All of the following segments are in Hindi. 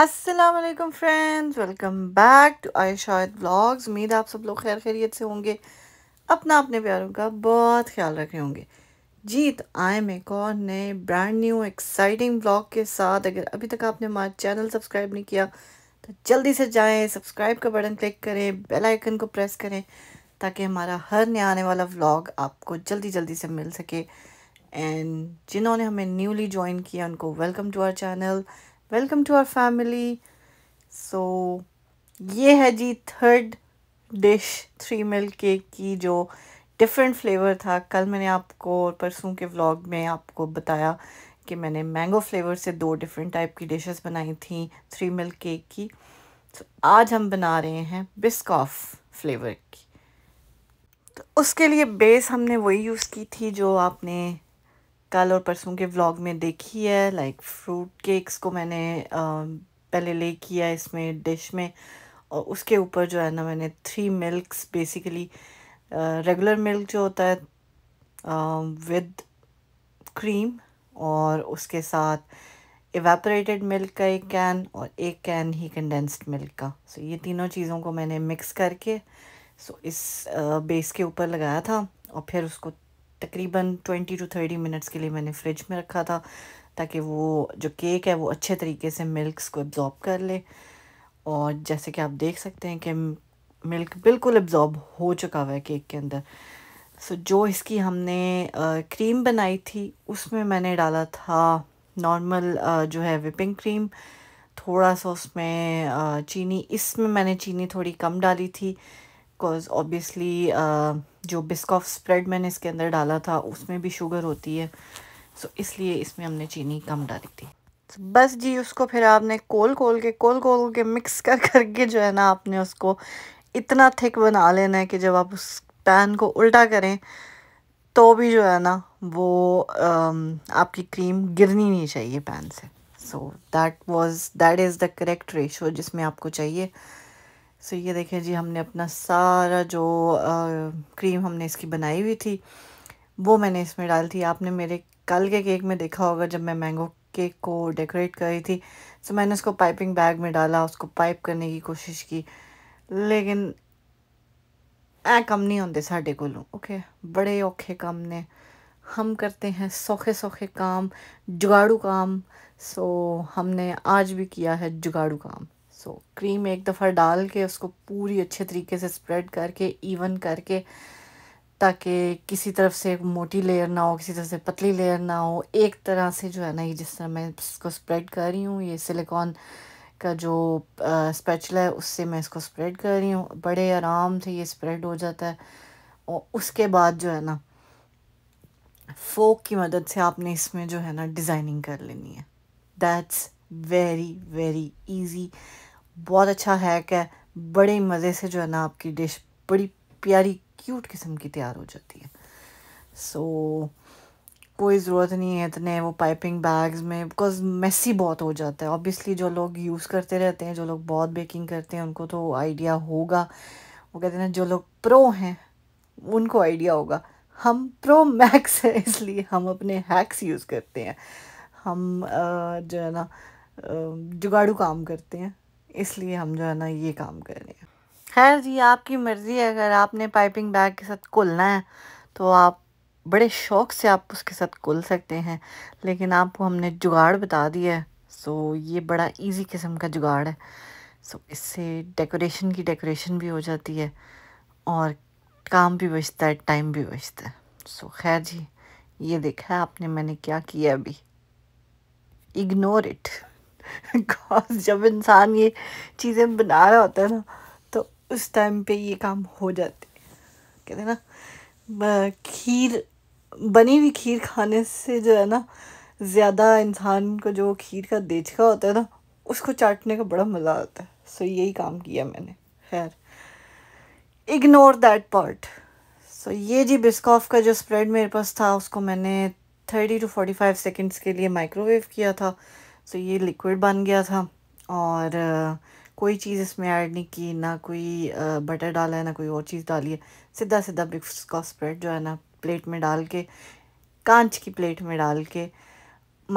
Aslam friends welcome back to आई शायद ब्लॉग्स उम्मीद आप सब लोग खैर खैरियत से होंगे अपना अपने प्यारों का बहुत ख्याल रखे होंगे जी तो आए मैं कौन नए ब्रांड न्यू एक्साइटिंग ब्लॉग के साथ अगर अभी तक आपने हमारा चैनल सब्सक्राइब नहीं किया तो जल्दी से जाएं सब्सक्राइब का बटन क्लिक करें बेल आइकन को प्रेस करें ताकि हमारा हर नया आने वाला व्लॉग आपको जल्दी जल्दी से मिल सके एंड जिन्होंने हमें न्यूली ज्वाइन किया उनको welcome to our channel welcome to our family so ये है जी third dish three milk cake की जो डिफरेंट फ्लेवर था कल मैंने आपको और परसों के व्लॉग में आपको बताया कि मैंने मैंगो फ्लेवर से दो डिफरेंट टाइप की डिशेस बनाई थी थ्री मिल्क केक की तो आज हम बना रहे हैं बिस्कॉफ फ्लेवर की तो उसके लिए बेस हमने वही यूज़ की थी जो आपने कल और परसों के व्लॉग में देखी है लाइक फ्रूट केक्स को मैंने पहले ले किया इसमें डिश में और उसके ऊपर जो है ना मैंने three milks basically regular milk जो होता है विद क्रीम और उसके साथ एवेपरेटेड मिल्क का एक कैन और एक कैन ही कंडेंस्ड मिल्क का सो ये तीनों चीज़ों को मैंने मिक्स करके सो इस बेस के ऊपर लगाया था और फिर उसको तकरीबन ट्वेंटी टू थर्टी मिनट्स के लिए मैंने फ्रिज में रखा था ताकि वो जो केक है वो अच्छे तरीके से मिल्कस को एब्ज़ॉर्ब कर ले और जैसे कि आप देख सकते हैं कि मिल्क बिल्कुल एब्ज़ॉर्ब हो चुका हुआ है केक के अंदर सो so, जो इसकी हमने आ, क्रीम बनाई थी उसमें मैंने डाला था नॉर्मल जो है विपिंग क्रीम थोड़ा सा उसमें आ, चीनी इसमें मैंने चीनी थोड़ी कम डाली थी बिकॉज़ ऑब्वियसली जो बिस्कॉफ स्प्रेड मैंने इसके अंदर डाला था उसमें भी शुगर होती है सो इसलिए इसमें हमने चीनी कम डाली थी तो बस जी उसको फिर आपने कोल कोल के कोल कोल के मिक्स कर करके जो है ना आपने उसको इतना थिक बना लेना है कि जब आप उस पैन को उल्टा करें तो भी जो है ना वो आपकी क्रीम गिरनी नहीं चाहिए पैन से so that was that is the correct ratio जिसमें आपको चाहिए सो ये देखें जी हमने अपना सारा जो आ, क्रीम हमने इसकी बनाई हुई थी वो मैंने इसमें डाल थी आपने मेरे कल के केक में देखा होगा जब मैं मैंगो केक को डेकोरेट कर रही थी सो मैंने उसको पाइपिंग बैग में डाला उसको पाइप करने की कोशिश की लेकिन ऐ कम नहीं होते साढ़े को ओके बड़े औखे काम ने हम करते हैं सौखे सौखे काम जुगाड़ू काम सो हमने आज भी किया है जुगाड़ू काम सो so, क्रीम एक दफ़ा डाल के उसको पूरी अच्छे तरीके से स्प्रेड करके इवन करके ताकि किसी तरफ से मोटी लेयर ना हो किसी तरफ से पतली लेयर ना हो एक तरह से जो है ना ये जिस तरह मैं इसको स्प्रेड कर रही हूँ ये सिलिकॉन का जो स्पेचला है उससे मैं इसको स्प्रेड कर रही हूँ बड़े आराम से ये स्प्रेड हो जाता है और उसके बाद जो है ना फोक की मदद से आपने इसमें जो है ना डिज़ाइनिंग कर लेनी है दैट्स वेरी वेरी ईजी बहुत अच्छा हैक है बड़े मज़े से जो है ना आपकी डिश बड़ी प्यारी क्यूट किस्म की तैयार हो जाती है सो so, कोई ज़रूरत नहीं है इतने वो पाइपिंग बैग्स में बिकॉज मेसी बहुत हो जाता है ऑब्वियसली जो लोग यूज़ करते रहते हैं जो लोग बहुत बेकिंग करते हैं उनको तो आइडिया होगा वो कहते हैं जो लोग प्रो हैं उनको आइडिया होगा हम प्रो मैक्स हैं इसलिए हम अपने हैक्स यूज़ करते हैं हम जो है ना जुगाड़ू काम करते हैं इसलिए हम जो है ना ये काम कर रहे हैं खैर जी आपकी मर्ज़ी है अगर आपने पाइपिंग बैग के साथ खुलना है तो आप बड़े शौक से आप उसके साथ खुल सकते हैं लेकिन आपको हमने जुगाड़ बता दिया है सो ये बड़ा इजी किस्म का जुगाड़ है सो इससे डेकोरेशन की डेकोरेशन भी हो जाती है और काम भी बचता है टाइम भी बचता है सो खैर जी ये देखा है आपने मैंने क्या किया अभी इग्नोर इट जब इंसान ये चीज़ें बना रहा होता है ना तो उस टाइम पे ये काम हो जाते कहते हैं ना खीर बनी हुई खीर खाने से जो है ना ज़्यादा इंसान को जो खीर का देचका होता है ना उसको चाटने का बड़ा मज़ा आता है सो यही काम किया मैंने खैर इग्नोर दैट पार्ट सो ये जी बिस्कॉफ का जो स्प्रेड मेरे पास था उसको मैंने thirty to forty five seconds के लिए माइक्रोवेव किया था सो तो ये लिक्विड बन गया था और कोई चीज़ इसमें ऐड नहीं की ना कोई बटर डाला है ना कोई और चीज़ डाली है सीधा सीधा बिक्स का स्प्रेड जो है ना प्लेट में डाल के कांच की प्लेट में डाल के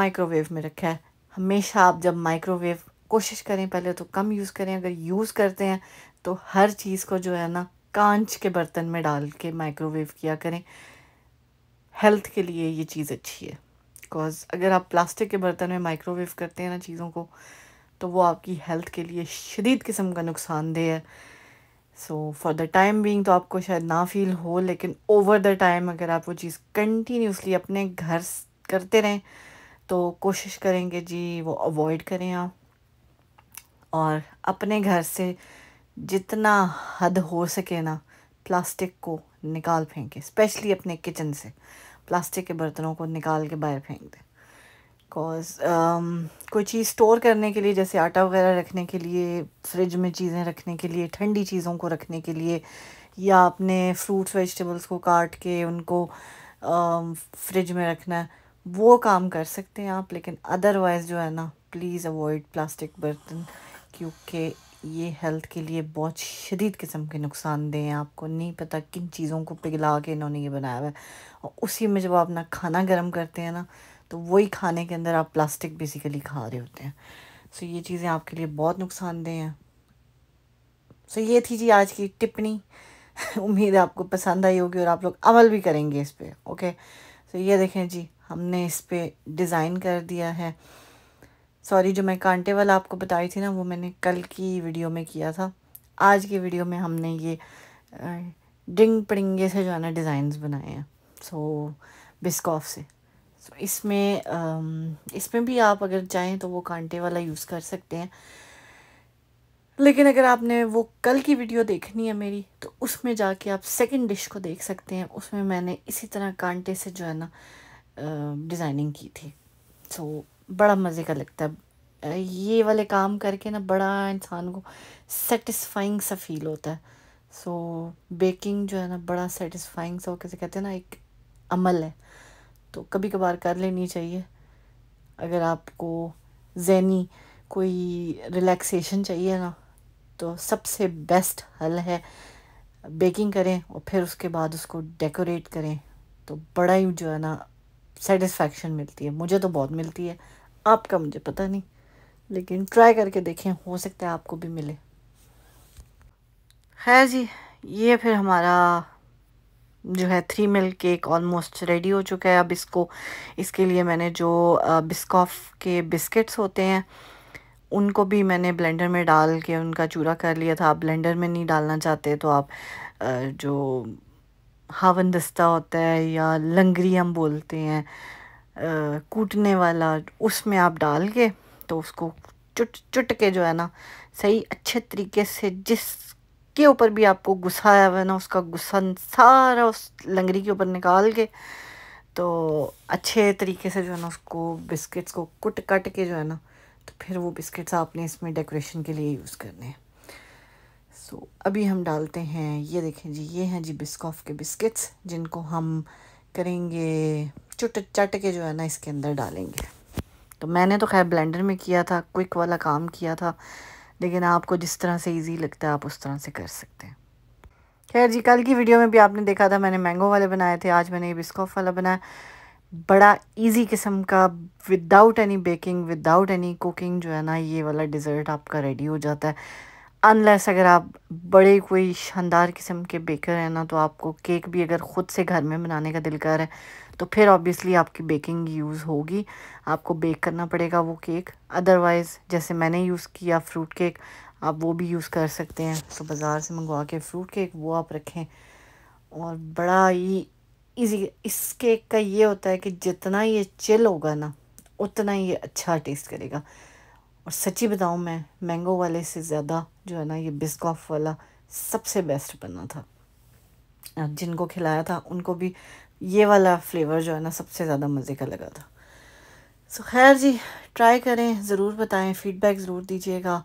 माइक्रोवेव में रखा है हमेशा आप जब माइक्रोवेव कोशिश करें पहले तो कम यूज़ करें अगर यूज़ करते हैं तो हर चीज़ को जो है ना कांच के बर्तन में डाल के माइक्रोवेव किया करें हेल्थ के लिए ये चीज़ अच्छी है बिकॉज़ अगर आप प्लास्टिक के बर्तन में माइक्रोवेव करते हैं ना चीज़ों को तो वो आपकी हेल्थ के लिए शदीद किस्म का नुकसानदेह है so for the time being तो आपको शायद ना फील हो लेकिन ओवर द टाइम अगर आप वो चीज़ कंटिन्यूसली अपने घर करते रहें तो कोशिश करेंगे जी वो अवॉइड करें आप और अपने घर से जितना हद हो सके ना प्लास्टिक को निकाल फेंकें स्पेशली अपने किचन से प्लास्टिक के बर्तनों को निकाल के बाहर फेंक दें बिकॉज um, कोई चीज़ स्टोर करने के लिए जैसे आटा वगैरह रखने के लिए फ्रिज में चीज़ें रखने के लिए ठंडी चीज़ों को रखने के लिए या अपने फ्रूट्स वेजिटेबल्स को काट के उनको um, फ्रिज में रखना वो काम कर सकते हैं आप लेकिन अदरवाइज़ जो है ना प्लीज़ अवॉइड प्लास्टिक बर्तन क्योंकि ये हेल्थ के लिए बहुत शदीद किस्म के नुकसानदेह हैं आपको नहीं पता किन चीज़ों को पिघला के इन्होंने ये बनाया हुआ है और उसी में जब आप ना खाना गर्म करते हैं ना तो वही खाने के अंदर आप प्लास्टिक बेसिकली खा रहे होते हैं सो ये चीज़ें आपके लिए बहुत नुकसानदेह हैं सो ये थी जी आज की टिप्पणी उम्मीद है आपको पसंद आई होगी और आप लोग अमल भी करेंगे इस पर ओके सो ये देखें जी हमने इस पर डिज़ाइन कर दिया है सॉरी जो मैं कांटे वाला आपको बताई थी ना वो मैंने कल की वीडियो में किया था आज की वीडियो में हमने ये डिंग पड़िंगे से जो है ना डिज़ाइन बनाए हैं सो बिस्कॉफ से सो इसमें इसमें भी आप अगर चाहें तो वो कांटे वाला यूज़ कर सकते हैं लेकिन अगर आपने वो कल की वीडियो देखनी है मेरी तो उसमें जाके आप सेकंड डिश को देख सकते हैं उसमें मैंने इसी तरह कांटे से जो है ना डिज़ाइनिंग की थी सो so, बड़ा मज़े का लगता है ये वाले काम करके ना बड़ा इंसान को सेटिस्फाइंग सा फील होता है सो बेकिंग जो है ना बड़ा सेटिस्फाइंग सा कैसे कहते हैं ना एक अमल है तो कभी कभार कर लेनी चाहिए अगर आपको जहनी कोई रिलैक्सेशन चाहिए ना तो सबसे बेस्ट हल है बेकिंग करें और फिर उसके बाद उसको डेकोरेट करें तो बड़ा ही जो है ना सेटिस्फेक्शन मिलती है मुझे तो बहुत मिलती है आपका मुझे पता नहीं लेकिन ट्राई करके देखें हो सकता है आपको भी मिले है जी ये फिर हमारा जो है three milk cake almost ready हो चुका है अब इसको इसके लिए मैंने जो बिस्कॉफ के बिस्किट्स होते हैं उनको भी मैंने ब्लेंडर में डाल के उनका चूरा कर लिया था आप ब्लेंडर में नहीं डालना चाहते तो आप जो हावन दस्ता होता है या लंगरी हम बोलते हैं कूटने वाला उसमें आप डाल के तो उसको चुट चुट के जो है ना सही अच्छे तरीके से जिसके ऊपर भी आपको गुस्सा आया हुआ है ना उसका गुस्सा सारा उस लंगरी के ऊपर निकाल के तो अच्छे तरीके से जो है ना उसको बिस्किट्स को कुट कट के जो है ना तो फिर वो बिस्किट्स आपने इसमें डेकोरेशन के लिए यूज़ करने हैं सो so, अभी हम डालते हैं ये देखें जी ये हैं जी बिस्कॉफ के बिस्किट्स जिनको हम करेंगे चुट चट के जो है ना इसके अंदर डालेंगे तो मैंने तो खैर ब्लेंडर में किया था क्विक वाला काम किया था लेकिन आपको जिस तरह से इजी लगता है आप उस तरह से कर सकते हैं खैर जी कल की वीडियो में भी आपने देखा था मैंने मैंगो वाले बनाए थे आज मैंने ये बिस्कॉफ वाला बनाया बड़ा इजी किस्म का without any baking without any cooking जो है ना ये वाला डिज़र्ट आपका रेडी हो जाता है अनलेस अगर आप बड़े कोई शानदार किस्म के बेकर हैं ना तो आपको केक भी अगर ख़ुद से घर में बनाने का दिल कर है तो फिर ऑब्वियसली आपकी बेकिंग यूज़ होगी आपको बेक करना पड़ेगा वो केक अदरवाइज़ जैसे मैंने यूज़ किया फ्रूट केक आप वो भी यूज़ कर सकते हैं तो बाज़ार से मंगवा के फ्रूट केक वो आप रखें और बड़ा ही इजी इस केक का ये होता है कि जितना ये चिल होगा ना उतना ये अच्छा टेस्ट करेगा और सच्ची बताऊँ मैं मैंगो वाले से ज़्यादा जो है ना ये बिस्कॉफ वाला सबसे बेस्ट बना था जिनको खिलाया था उनको भी ये वाला फ्लेवर जो है ना सबसे ज़्यादा मज़े का लगा था सो खैर जी ट्राई करें ज़रूर बताएं फीडबैक ज़रूर दीजिएगा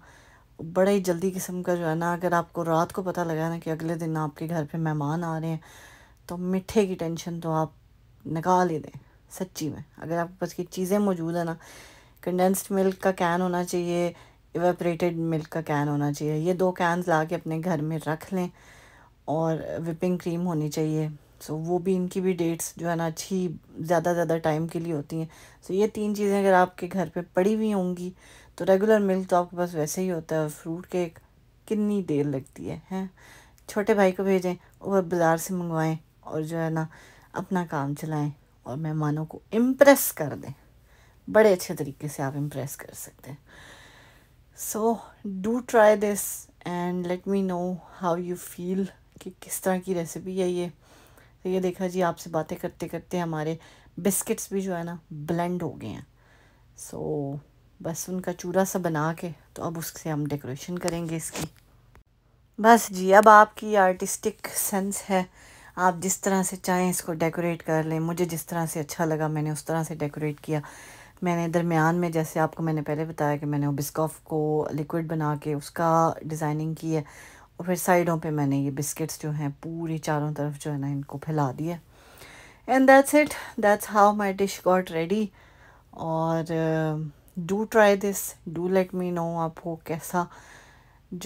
बड़ा ही जल्दी किस्म का जो है ना अगर आपको रात को पता लगा ना कि अगले दिन आपके घर पे मेहमान आ रहे हैं तो मिठे की टेंशन तो आप निकाल ही दें सच्ची में अगर आपके पास की चीज़ें मौजूद है ना कंडेंस्ड मिल्क का कैन होना चाहिए इवेपरेटेड मिल्क का कैन होना चाहिए ये दो कैन ला के अपने घर में रख लें और विपिंग क्रीम होनी चाहिए सो so, वो भी इनकी भी डेट्स जो है ना अच्छी ज़्यादा ज़्यादा टाइम के लिए होती हैं सो so, ये तीन चीज़ें अगर आपके घर पे पड़ी हुई होंगी तो रेगुलर मिल्क तो आपके पास वैसे ही होता है फ्रूट केक कितनी देर लगती है हैं छोटे भाई को भेजें और बाज़ार से मंगवाएं और जो है ना अपना काम चलाएं और मेहमानों को इम्प्रेस कर दें बड़े अच्छे तरीके से आप इम्प्रेस कर सकते हैं so do try this and let me know how you feel कि किस तरह की रेसिपी है ये तो ये देखा जी आपसे बातें करते करते हमारे बिस्किट्स भी जो है ना ब्लेंड हो गए हैं सो so, बस उनका चूरा सा बना के तो अब उससे हम डेकोरेशन करेंगे इसकी बस जी अब आपकी आर्टिस्टिक सेंस है आप जिस तरह से चाहें इसको डेकोरेट कर लें मुझे जिस तरह से अच्छा लगा मैंने उस तरह से डेकोरेट किया मैंने दरमियान में जैसे आपको मैंने पहले बताया कि मैंने बिस्कॉफ को लिक्विड बना के उसका डिज़ाइनिंग की है और फिर साइडों पे मैंने ये बिस्किट्स जो हैं पूरी चारों तरफ जो है ना इनको फैला दिया and that's it that's how my dish got ready और do try this do let me know आपको कैसा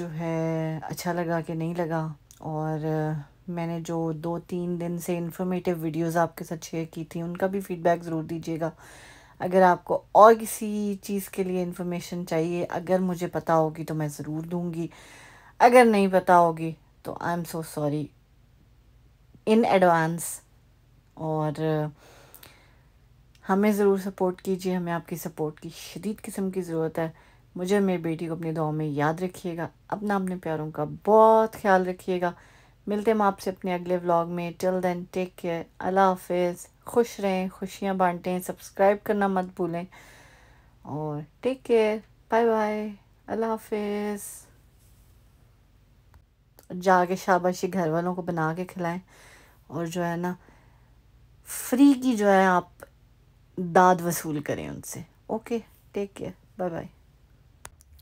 जो है अच्छा लगा कि नहीं लगा और uh, मैंने जो दो तीन दिन से इन्फॉर्मेटिव वीडियोस आपके साथ शेयर की थी उनका भी फीडबैक ज़रूर दीजिएगा अगर आपको और किसी चीज़ के लिए इन्फॉर्मेशन चाहिए अगर मुझे पता होगी तो मैं ज़रूर दूँगी अगर नहीं पता होगी तो I am so sorry in advance और हमें ज़रूर सपोर्ट कीजिए हमें आपकी सपोर्ट की शदीद किस्म की ज़रूरत है मुझे मेरी बेटी को अपनी दुआ में याद रखिएगा अपना अपने प्यारों का बहुत ख्याल रखिएगा मिलते हैं आपसे अपने अगले व्लॉग में टिल देन टेक केयर अल्लाह हाफिज़ खुश रहें खुशियाँ बांटें सब्सक्राइब करना मत भूलें और टेक केयर बाय बाय अल्लाह हाफिज़ जाके शाबाशी घर वालों को बना के खिलाएं और जो है ना फ्री की जो है आप दाद वसूल करें उनसे okay take care bye bye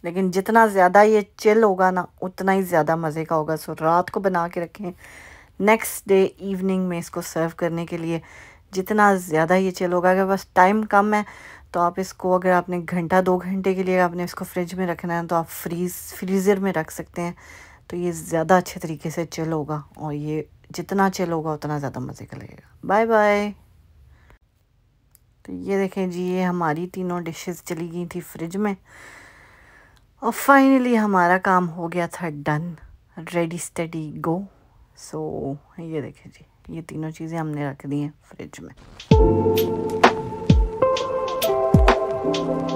लेकिन जितना ज़्यादा ये चिल होगा ना उतना ही ज़्यादा मज़े का होगा सो रात को बना के रखें नेक्स्ट डे इवनिंग में इसको सर्व करने के लिए जितना ज़्यादा ये चिल होगा अगर बस टाइम कम है तो आप इसको अगर आपने घंटा दो घंटे के लिए आपने इसको फ्रिज में रखना है तो आप फ्रीज फ्रीज़र में रख सकते हैं तो ये ज़्यादा अच्छे तरीके से चिल होगा और ये जितना चिल होगा उतना ज़्यादा मज़े का लगेगा बाय बाय तो ये देखें जी ये हमारी तीनों डिशेस चली गई थी फ्रिज में और फाइनली हमारा काम हो गया था done ready steady go so ये देखें जी ये तीनों चीज़ें हमने रख दी हैं फ्रिज में